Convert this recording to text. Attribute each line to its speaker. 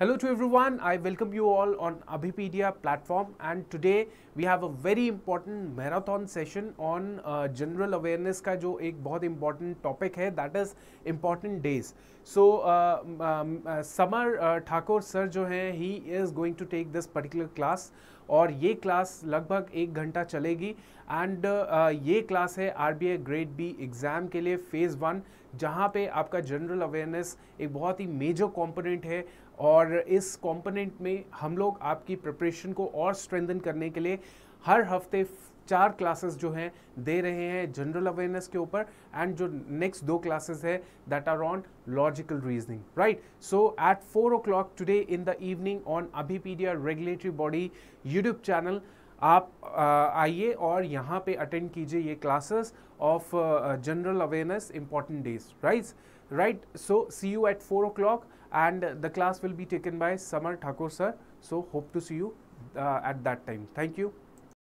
Speaker 1: Hello to everyone, I welcome you all on Abhipedia platform and today we have a very important marathon session on uh, general awareness का जो एक बहुत important topic है that is important days. So uh, um, uh, Samar uh, Thakur sir जो हैं he is going to take this particular class और ये class लगभग एक घंटा चलेगी एंड uh, ये क्लास है R B I grade B exam के लिए फ़ेज़ वन जहाँ पे आपका जनरल अवेयरनेस एक बहुत ही मेजर कंपोनेंट है और और इस कॉम्पोनेंट में हम लोग आपकी प्रिपरेशन को और स्ट्रेंथन करने के लिए हर हफ्ते चार क्लासेस जो हैं दे रहे हैं जनरल अवेयरनेस के ऊपर एंड जो नेक्स्ट दो क्लासेस है that are on logical reasoning right so at four o'clock today in the evening on अभी रेगुलेटरी बॉडी यूट्यूब चैनल आप uh, आइए और यहाँ पे अटेंड कीजिए ये classes of general awareness important days right right so see you at four o'clock and the class will be taken by Samar Thakur sir. So hope to see you uh, at that time. Thank you.